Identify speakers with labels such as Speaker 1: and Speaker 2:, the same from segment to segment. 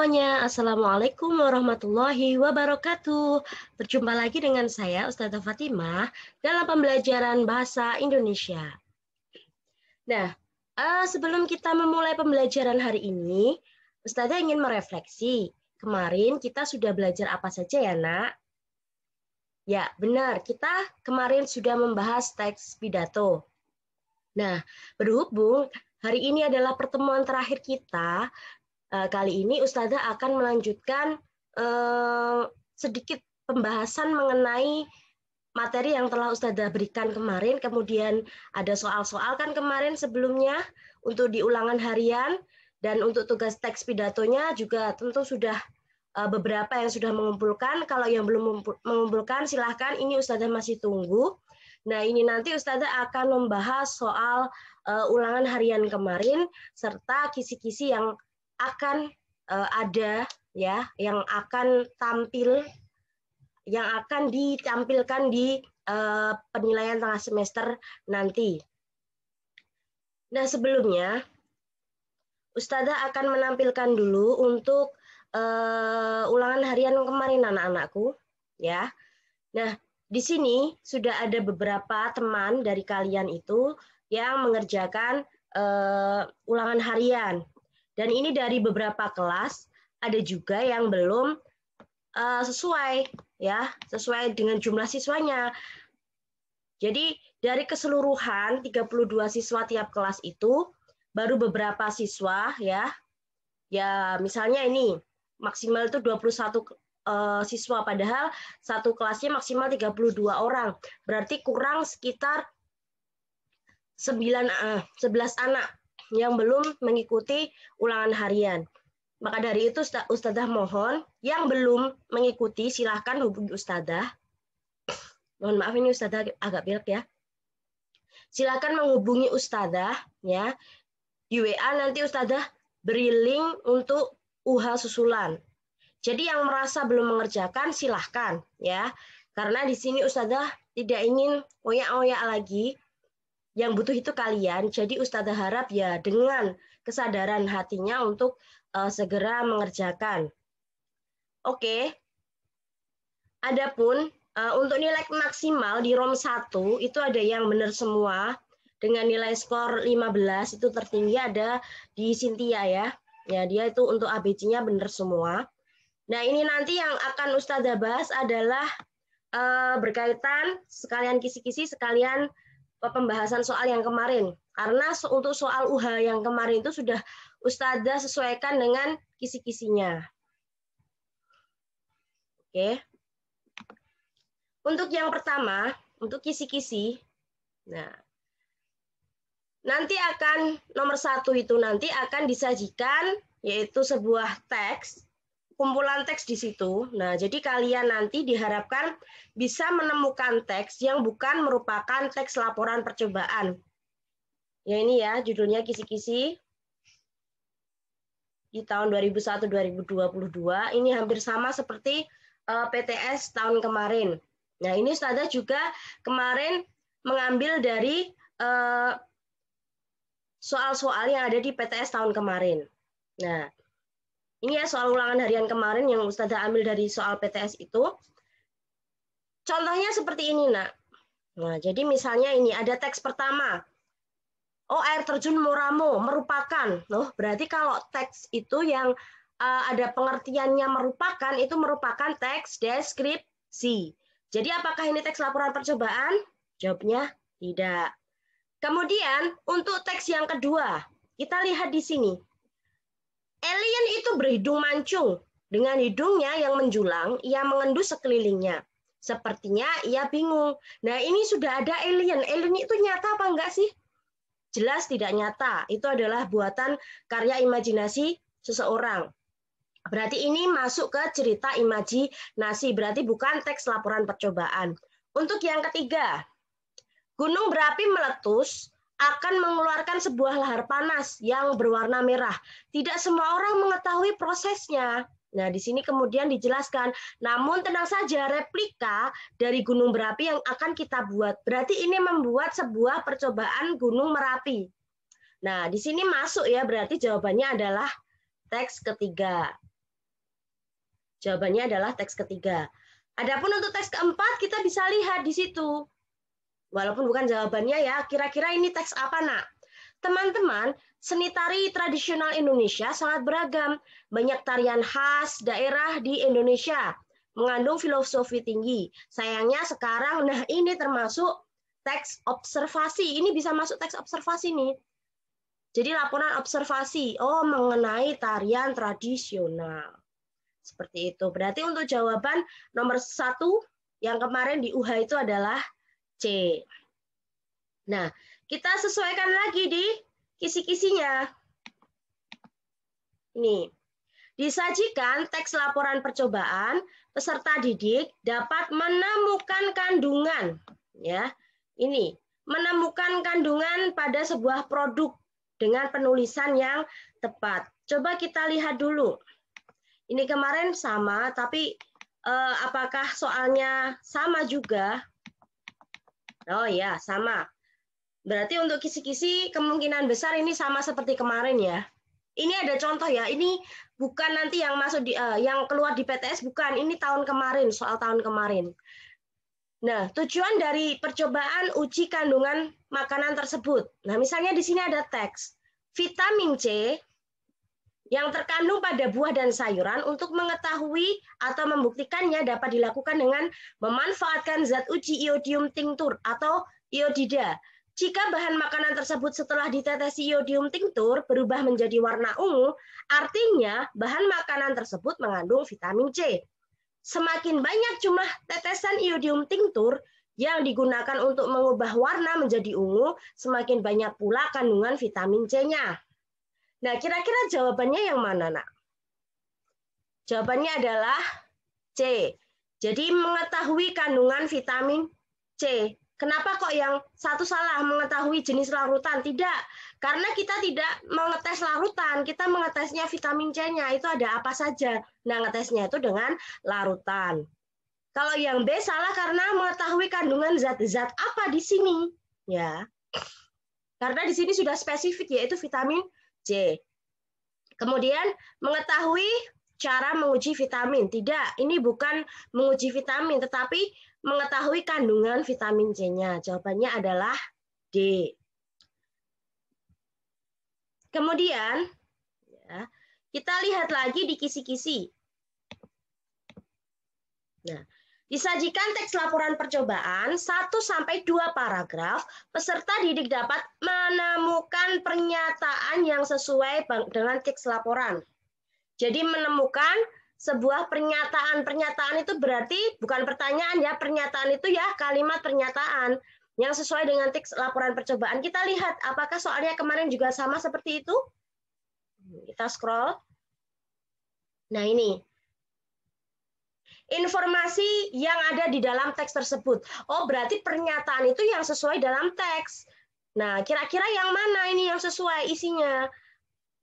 Speaker 1: semuanya, Assalamualaikum warahmatullahi wabarakatuh. Berjumpa lagi dengan saya, Ustazah Fatimah, dalam pembelajaran Bahasa Indonesia. Nah, eh, sebelum kita memulai pembelajaran hari ini, Ustazah ingin merefleksi. Kemarin kita sudah belajar apa saja ya, nak? Ya, benar. Kita kemarin sudah membahas teks pidato. Nah, berhubung Hari ini adalah pertemuan terakhir kita Eh, kali ini Ustazah akan melanjutkan eh, sedikit pembahasan mengenai materi yang telah Ustazah berikan kemarin, kemudian ada soal-soal kan kemarin sebelumnya untuk diulangan harian, dan untuk tugas teks pidatonya juga tentu sudah eh, beberapa yang sudah mengumpulkan. Kalau yang belum mengumpulkan, silahkan. Ini Ustazah masih tunggu. Nah, ini nanti Ustazah akan membahas soal uh, ulangan harian kemarin, serta kisi-kisi yang akan uh, ada ya yang akan tampil yang akan ditampilkan di uh, penilaian tengah semester nanti. Nah, sebelumnya Ustazah akan menampilkan dulu untuk uh, ulangan harian kemarin anak-anakku, ya. Nah, di sini sudah ada beberapa teman dari kalian itu yang mengerjakan uh, ulangan harian, dan ini dari beberapa kelas, ada juga yang belum uh, sesuai ya, sesuai dengan jumlah siswanya. Jadi dari keseluruhan 32 siswa tiap kelas itu baru beberapa siswa ya. Ya, misalnya ini maksimal itu 21 uh, eh, siswa padahal satu kelasnya maksimal 32 orang. Berarti kurang sekitar 9 uh, 11 anak yang belum mengikuti ulangan harian. Maka dari itu Ustadzah mohon yang belum mengikuti silahkan hubungi Ustadzah. Mohon maaf ini Ustadzah agak pilek ya. Silahkan menghubungi Ustadzah ya. Di WA nanti Ustadzah beri link untuk UH susulan. Jadi yang merasa belum mengerjakan silahkan ya. Karena di sini Ustadzah tidak ingin oya oya lagi yang butuh itu kalian. Jadi Ustazah harap ya dengan kesadaran hatinya untuk uh, segera mengerjakan. Oke. Okay. Adapun uh, untuk nilai maksimal di ROM 1 itu ada yang benar semua dengan nilai skor 15 itu tertinggi ada di Cynthia ya. Ya, dia itu untuk ABC-nya benar semua. Nah, ini nanti yang akan Ustazah bahas adalah uh, berkaitan sekalian kisi-kisi sekalian pembahasan soal yang kemarin. Karena untuk soal UH yang kemarin itu sudah Ustazah sesuaikan dengan kisi-kisinya. Oke. Untuk yang pertama, untuk kisi-kisi, nah nanti akan nomor satu itu nanti akan disajikan yaitu sebuah teks kumpulan teks di situ. Nah, jadi kalian nanti diharapkan bisa menemukan teks yang bukan merupakan teks laporan percobaan. Ya ini ya, judulnya kisi-kisi di tahun 2001-2022. Ini hampir sama seperti eh, PTS tahun kemarin. Nah, ini Ustazah juga kemarin mengambil dari eh, soal-soal yang ada di PTS tahun kemarin. Nah, ini ya soal ulangan harian kemarin yang Ustazah ambil dari soal PTS itu. Contohnya seperti ini, nak. Nah, jadi misalnya ini ada teks pertama. Oh, air terjun Muramo merupakan. Loh, berarti kalau teks itu yang uh, ada pengertiannya merupakan, itu merupakan teks deskripsi. Jadi apakah ini teks laporan percobaan? Jawabnya tidak. Kemudian untuk teks yang kedua, kita lihat di sini. Alien itu berhidung mancung. Dengan hidungnya yang menjulang, ia mengendus sekelilingnya. Sepertinya ia bingung. Nah, ini sudah ada alien. Alien itu nyata apa enggak sih? Jelas tidak nyata. Itu adalah buatan karya imajinasi seseorang. Berarti ini masuk ke cerita imajinasi, berarti bukan teks laporan percobaan. Untuk yang ketiga, gunung berapi meletus akan mengeluarkan sebuah lahar panas yang berwarna merah. Tidak semua orang mengetahui prosesnya. Nah, di sini kemudian dijelaskan, namun tenang saja replika dari gunung berapi yang akan kita buat. Berarti ini membuat sebuah percobaan gunung Merapi. Nah, di sini masuk ya, berarti jawabannya adalah teks ketiga. Jawabannya adalah teks ketiga. Adapun untuk teks keempat kita bisa lihat di situ walaupun bukan jawabannya ya, kira-kira ini teks apa nak? Teman-teman, seni tari tradisional Indonesia sangat beragam. Banyak tarian khas daerah di Indonesia, mengandung filosofi tinggi. Sayangnya sekarang, nah ini termasuk teks observasi. Ini bisa masuk teks observasi nih. Jadi laporan observasi, oh mengenai tarian tradisional. Seperti itu. Berarti untuk jawaban nomor satu yang kemarin di UH itu adalah C. Nah, kita sesuaikan lagi di kisi-kisinya. Ini disajikan teks laporan percobaan, peserta didik dapat menemukan kandungan ya. Ini menemukan kandungan pada sebuah produk dengan penulisan yang tepat. Coba kita lihat dulu. Ini kemarin sama, tapi eh, apakah soalnya sama juga? Oh ya, sama. Berarti untuk kisi-kisi kemungkinan besar ini sama seperti kemarin ya. Ini ada contoh ya. Ini bukan nanti yang masuk di uh, yang keluar di PTS bukan. Ini tahun kemarin, soal tahun kemarin. Nah, tujuan dari percobaan uji kandungan makanan tersebut. Nah, misalnya di sini ada teks. Vitamin C yang terkandung pada buah dan sayuran untuk mengetahui atau membuktikannya dapat dilakukan dengan memanfaatkan zat uji iodium tinktur atau iodida. Jika bahan makanan tersebut setelah ditetesi iodium tinktur berubah menjadi warna ungu, artinya bahan makanan tersebut mengandung vitamin C. Semakin banyak jumlah tetesan iodium tinktur yang digunakan untuk mengubah warna menjadi ungu, semakin banyak pula kandungan vitamin C-nya. Nah, kira-kira jawabannya yang mana, Nak? Jawabannya adalah C. Jadi mengetahui kandungan vitamin C. Kenapa kok yang satu salah mengetahui jenis larutan? Tidak, karena kita tidak mengetes larutan, kita mengetesnya vitamin C-nya itu ada apa saja. Nah, ngetesnya itu dengan larutan. Kalau yang B salah karena mengetahui kandungan zat-zat apa di sini, ya. Karena di sini sudah spesifik yaitu vitamin C. Kemudian mengetahui cara menguji vitamin. Tidak, ini bukan menguji vitamin, tetapi mengetahui kandungan vitamin C-nya. Jawabannya adalah D. Kemudian, ya, kita lihat lagi di kisi-kisi. Nah, Disajikan teks laporan percobaan 1-2 paragraf, peserta didik dapat menemukan pernyataan yang sesuai dengan teks laporan. Jadi menemukan sebuah pernyataan. Pernyataan itu berarti bukan pertanyaan ya, pernyataan itu ya kalimat pernyataan yang sesuai dengan teks laporan percobaan. Kita lihat apakah soalnya kemarin juga sama seperti itu? Kita scroll. Nah ini, informasi yang ada di dalam teks tersebut. Oh, berarti pernyataan itu yang sesuai dalam teks. Nah, kira-kira yang mana ini yang sesuai isinya?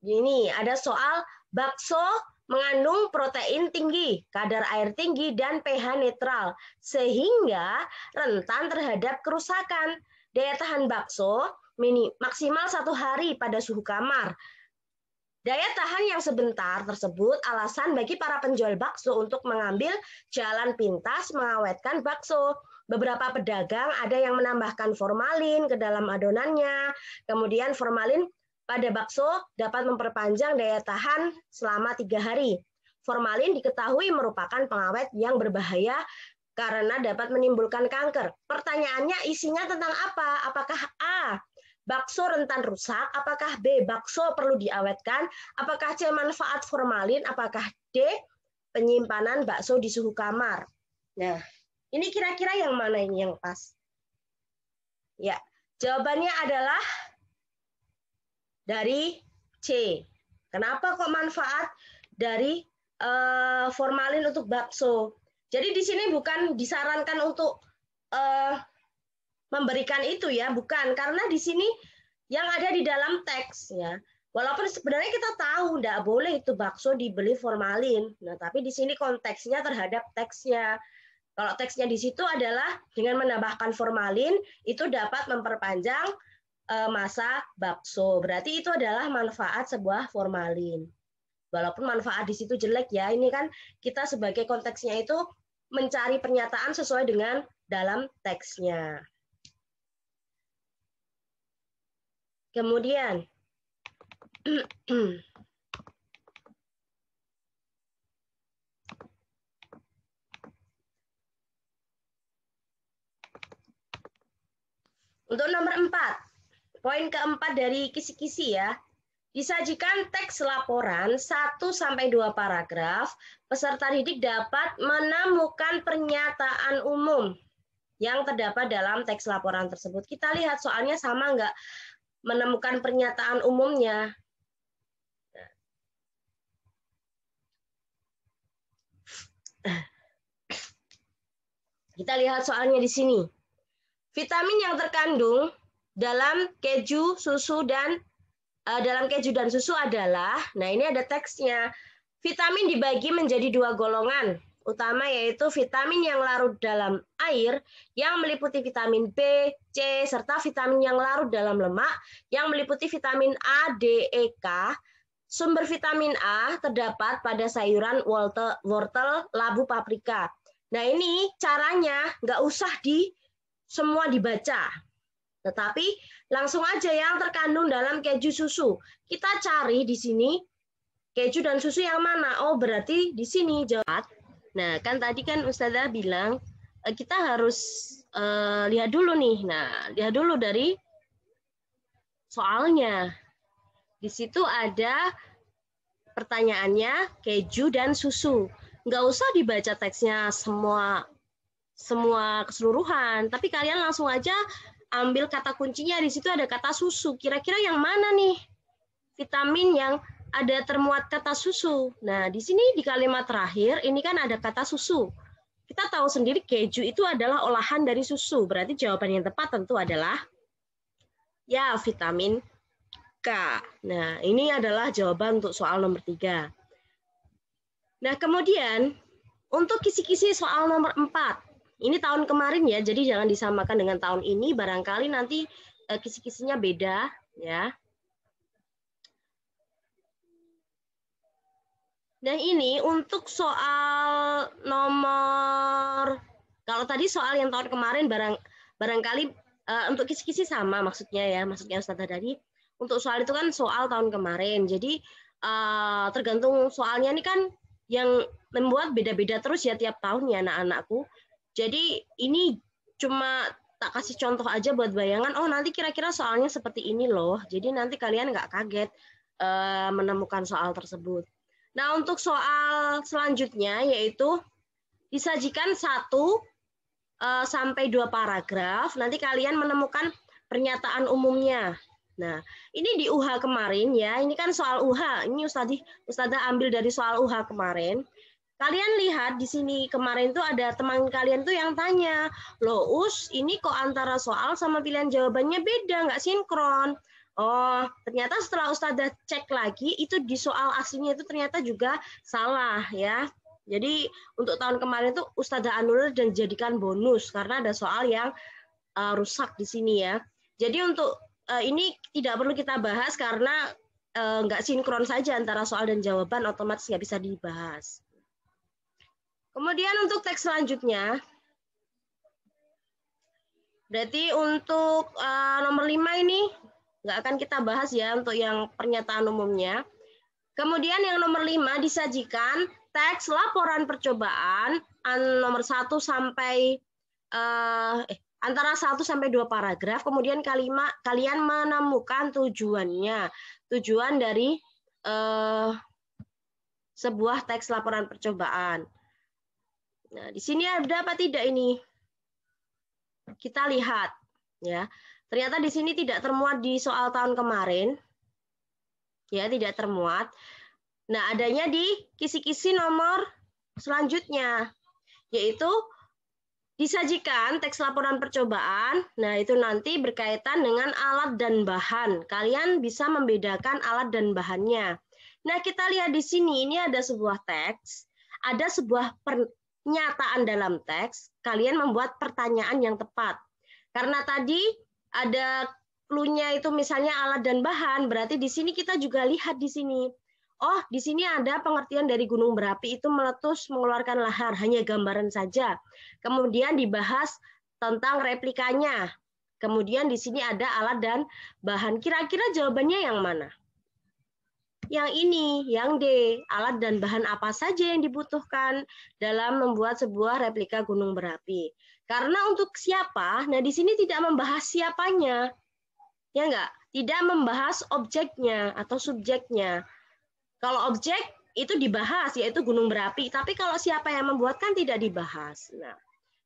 Speaker 1: Ini ada soal bakso mengandung protein tinggi, kadar air tinggi, dan pH netral, sehingga rentan terhadap kerusakan. Daya tahan bakso mini, maksimal satu hari pada suhu kamar, Daya tahan yang sebentar tersebut alasan bagi para penjual bakso untuk mengambil jalan pintas mengawetkan bakso. Beberapa pedagang ada yang menambahkan formalin ke dalam adonannya. Kemudian formalin pada bakso dapat memperpanjang daya tahan selama tiga hari. Formalin diketahui merupakan pengawet yang berbahaya karena dapat menimbulkan kanker. Pertanyaannya isinya tentang apa? Apakah A Bakso rentan rusak, apakah B bakso perlu diawetkan, apakah C manfaat formalin, apakah D penyimpanan bakso di suhu kamar. Nah, ini kira-kira yang mana ini yang pas? Ya, jawabannya adalah dari C. Kenapa kok manfaat dari uh, formalin untuk bakso? Jadi di sini bukan disarankan untuk uh, memberikan itu ya, bukan. Karena di sini yang ada di dalam teks ya. Walaupun sebenarnya kita tahu tidak boleh itu bakso dibeli formalin. Nah, tapi di sini konteksnya terhadap teksnya. Kalau teksnya di situ adalah dengan menambahkan formalin itu dapat memperpanjang eh, masa bakso. Berarti itu adalah manfaat sebuah formalin. Walaupun manfaat di situ jelek ya, ini kan kita sebagai konteksnya itu mencari pernyataan sesuai dengan dalam teksnya. Kemudian Untuk nomor 4, poin keempat dari kisi-kisi ya. Disajikan teks laporan 1 sampai 2 paragraf, peserta didik dapat menemukan pernyataan umum yang terdapat dalam teks laporan tersebut. Kita lihat soalnya sama enggak? menemukan pernyataan umumnya. Kita lihat soalnya di sini. Vitamin yang terkandung dalam keju, susu dan eh, dalam keju dan susu adalah, nah ini ada teksnya. Vitamin dibagi menjadi dua golongan, utama yaitu vitamin yang larut dalam air yang meliputi vitamin B, C, serta vitamin yang larut dalam lemak yang meliputi vitamin A, D, E, K. Sumber vitamin A terdapat pada sayuran wortel, wortel labu, paprika. Nah ini caranya nggak usah di semua dibaca. Tetapi langsung aja yang terkandung dalam keju susu. Kita cari di sini keju dan susu yang mana? Oh, berarti di sini jelas. Nah, kan tadi kan Ustazah bilang eh, kita harus uh, lihat dulu nih. Nah, lihat dulu dari soalnya. Di situ ada pertanyaannya keju dan susu. Nggak usah dibaca teksnya semua semua keseluruhan, tapi kalian langsung aja ambil kata kuncinya di situ ada kata susu. Kira-kira yang mana nih vitamin yang ada termuat kata susu. Nah, di sini di kalimat terakhir ini kan ada kata susu. Kita tahu sendiri keju itu adalah olahan dari susu. Berarti jawaban yang tepat tentu adalah ya vitamin K. Nah, ini adalah jawaban untuk soal nomor tiga. Nah, kemudian untuk kisi-kisi soal nomor empat. Ini tahun kemarin ya, jadi jangan disamakan dengan tahun ini. Barangkali nanti eh, kisi-kisinya beda ya. Dan ini untuk soal nomor kalau tadi soal yang tahun kemarin barang barangkali uh, untuk kisi-kisi sama maksudnya ya, maksudnya Ustaz tadi untuk soal itu kan soal tahun kemarin. Jadi uh, tergantung soalnya ini kan yang membuat beda-beda terus ya tiap tahun ya anak-anakku. Jadi ini cuma tak kasih contoh aja buat bayangan, oh nanti kira-kira soalnya seperti ini loh. Jadi nanti kalian nggak kaget uh, menemukan soal tersebut. Nah, untuk soal selanjutnya yaitu disajikan satu uh, sampai dua paragraf. Nanti kalian menemukan pernyataan umumnya. Nah, ini di UH kemarin ya. Ini kan soal UH. Ini Ustadz ustazah ambil dari soal UH kemarin. Kalian lihat di sini kemarin tuh ada teman kalian tuh yang tanya, loh Us, ini kok antara soal sama pilihan jawabannya beda, nggak sinkron. Oh, ternyata setelah Ustazah cek lagi, itu di soal aslinya itu ternyata juga salah ya. Jadi untuk tahun kemarin itu Ustazah anulir dan jadikan bonus karena ada soal yang uh, rusak di sini ya. Jadi untuk uh, ini tidak perlu kita bahas karena uh, nggak sinkron saja antara soal dan jawaban, otomatis nggak bisa dibahas. Kemudian untuk teks selanjutnya, Berarti untuk uh, nomor 5 ini nggak akan kita bahas ya untuk yang pernyataan umumnya. Kemudian yang nomor lima disajikan teks laporan percobaan nomor satu sampai eh, eh, antara satu sampai dua paragraf. Kemudian kalimat kalian menemukan tujuannya. Tujuan dari eh, sebuah teks laporan percobaan. Nah, di sini ada apa tidak ini? Kita lihat ya. Ternyata di sini tidak termuat di soal tahun kemarin. Ya, tidak termuat. Nah, adanya di kisi-kisi nomor selanjutnya, yaitu disajikan teks laporan percobaan. Nah, itu nanti berkaitan dengan alat dan bahan. Kalian bisa membedakan alat dan bahannya. Nah, kita lihat di sini, ini ada sebuah teks, ada sebuah pernyataan dalam teks, kalian membuat pertanyaan yang tepat. Karena tadi ada klunya itu misalnya alat dan bahan, berarti di sini kita juga lihat di sini. Oh, di sini ada pengertian dari gunung berapi itu meletus mengeluarkan lahar, hanya gambaran saja. Kemudian dibahas tentang replikanya. Kemudian di sini ada alat dan bahan. Kira-kira jawabannya yang mana? Yang ini, yang D, alat dan bahan apa saja yang dibutuhkan dalam membuat sebuah replika gunung berapi. Karena untuk siapa, nah di sini tidak membahas siapanya. Ya enggak? Tidak membahas objeknya atau subjeknya. Kalau objek itu dibahas yaitu gunung berapi, tapi kalau siapa yang membuatkan tidak dibahas. Nah,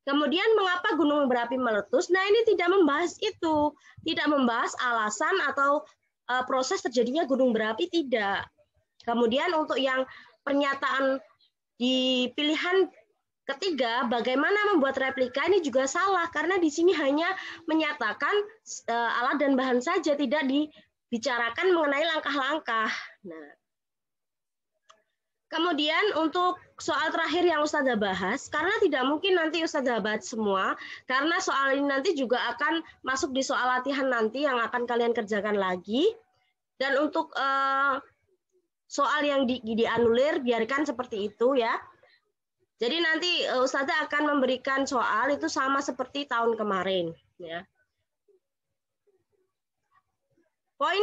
Speaker 1: Kemudian mengapa gunung berapi meletus? Nah ini tidak membahas itu, tidak membahas alasan atau e, proses terjadinya gunung berapi tidak. Kemudian untuk yang pernyataan di pilihan Ketiga, bagaimana membuat replika ini juga salah karena di sini hanya menyatakan eh, alat dan bahan saja, tidak dibicarakan mengenai langkah-langkah. Nah, Kemudian untuk soal terakhir yang Ustazah bahas, karena tidak mungkin nanti Ustazah bahas semua, karena soal ini nanti juga akan masuk di soal latihan nanti yang akan kalian kerjakan lagi. Dan untuk eh, soal yang di, dianulir, biarkan seperti itu ya. Jadi nanti eh, Ustazah akan memberikan soal itu sama seperti tahun kemarin. Ya. Poin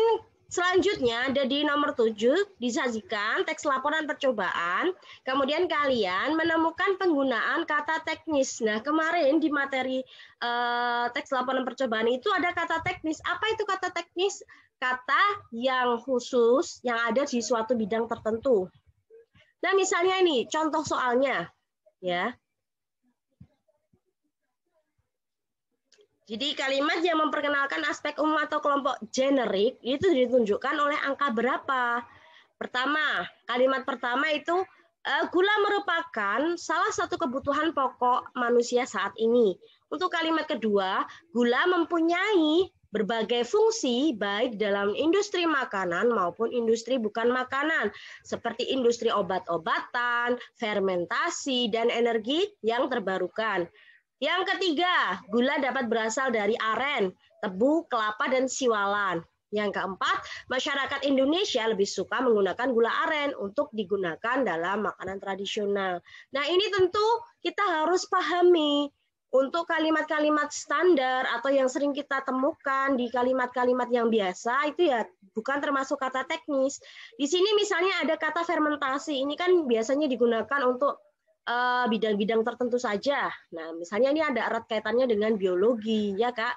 Speaker 1: Selanjutnya ada di nomor 7, disajikan teks laporan percobaan, kemudian kalian menemukan penggunaan kata teknis. Nah, kemarin di materi eh, teks laporan percobaan itu ada kata teknis. Apa itu kata teknis? Kata yang khusus yang ada di suatu bidang tertentu. Nah, misalnya ini contoh soalnya ya. Jadi kalimat yang memperkenalkan aspek umum atau kelompok generik itu ditunjukkan oleh angka berapa. Pertama, kalimat pertama itu e, gula merupakan salah satu kebutuhan pokok manusia saat ini. Untuk kalimat kedua, gula mempunyai berbagai fungsi baik dalam industri makanan maupun industri bukan makanan seperti industri obat-obatan, fermentasi dan energi yang terbarukan. Yang ketiga, gula dapat berasal dari aren, tebu, kelapa dan siwalan. Yang keempat, masyarakat Indonesia lebih suka menggunakan gula aren untuk digunakan dalam makanan tradisional. Nah, ini tentu kita harus pahami untuk kalimat-kalimat standar atau yang sering kita temukan di kalimat-kalimat yang biasa itu ya bukan termasuk kata teknis. Di sini misalnya ada kata fermentasi. Ini kan biasanya digunakan untuk eh, bidang-bidang tertentu saja. Nah, misalnya ini ada erat kaitannya dengan biologi, ya Kak?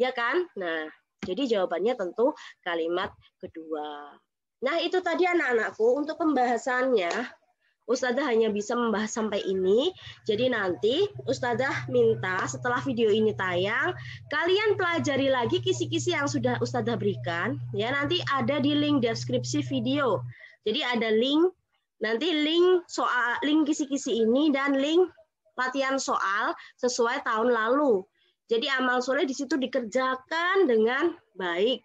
Speaker 1: Ya kan? Nah, jadi jawabannya tentu kalimat kedua. Nah, itu tadi anak-anakku untuk pembahasannya. Ustazah hanya bisa membahas sampai ini. Jadi nanti Ustazah minta setelah video ini tayang, kalian pelajari lagi kisi-kisi yang sudah Ustazah berikan. Ya, nanti ada di link deskripsi video. Jadi ada link nanti link soal link kisi-kisi ini dan link latihan soal sesuai tahun lalu. Jadi amal soleh di situ dikerjakan dengan baik.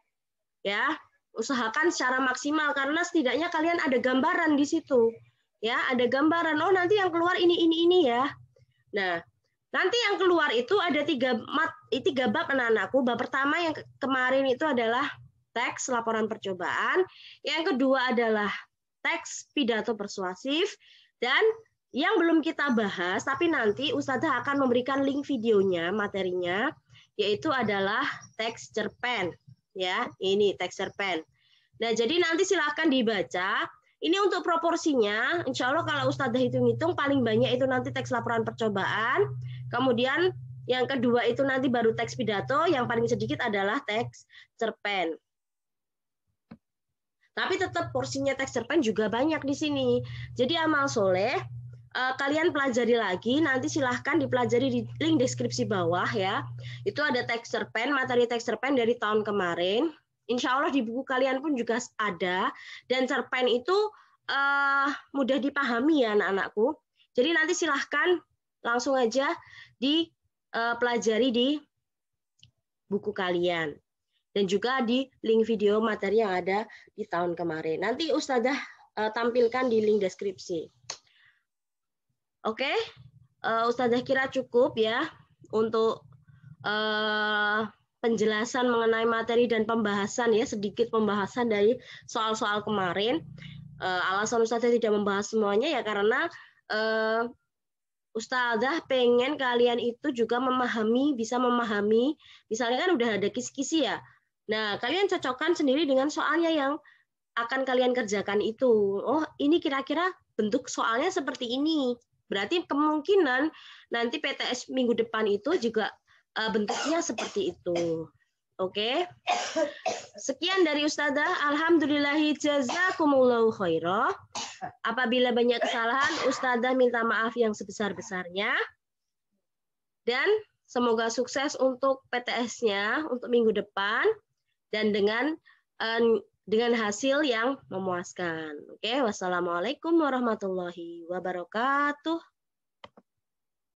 Speaker 1: Ya, usahakan secara maksimal karena setidaknya kalian ada gambaran di situ ya ada gambaran oh nanti yang keluar ini ini ini ya nah nanti yang keluar itu ada tiga mat tiga bab anak-anakku bab pertama yang kemarin itu adalah teks laporan percobaan yang kedua adalah teks pidato persuasif dan yang belum kita bahas tapi nanti Ustazah akan memberikan link videonya materinya yaitu adalah teks cerpen ya ini teks cerpen nah jadi nanti silahkan dibaca ini untuk proporsinya, insya Allah kalau Ustadzah hitung-hitung paling banyak itu nanti teks laporan percobaan, kemudian yang kedua itu nanti baru teks pidato, yang paling sedikit adalah teks cerpen. Tapi tetap porsinya teks cerpen juga banyak di sini. Jadi amal soleh eh, kalian pelajari lagi nanti silahkan dipelajari di link deskripsi bawah ya itu ada teks cerpen materi teks cerpen dari tahun kemarin Insya Allah di buku kalian pun juga ada. Dan cerpen itu uh, mudah dipahami ya anak-anakku. Jadi nanti silahkan langsung aja dipelajari eh, di buku kalian dan juga di link video materi yang ada di tahun kemarin. Nanti Ustazah eh, tampilkan di link deskripsi. Oke, Ustazah kira cukup ya untuk uh, penjelasan mengenai materi dan pembahasan ya sedikit pembahasan dari soal-soal kemarin. Uh, alasan Ustazah tidak membahas semuanya ya karena uh, Ustazah pengen kalian itu juga memahami, bisa memahami. Misalnya kan udah ada kisi-kisi ya. Nah, kalian cocokkan sendiri dengan soalnya yang akan kalian kerjakan itu. Oh, ini kira-kira bentuk soalnya seperti ini. Berarti kemungkinan nanti PTS minggu depan itu juga uh, bentuknya seperti itu. Oke. Okay? Sekian dari Ustazah. Alhamdulillahi jazakumullahu khairah. Apabila banyak kesalahan, Ustazah minta maaf yang sebesar-besarnya. Dan semoga sukses untuk PTS-nya untuk minggu depan dan dengan eh, dengan hasil yang memuaskan. Oke, okay? wassalamualaikum warahmatullahi wabarakatuh.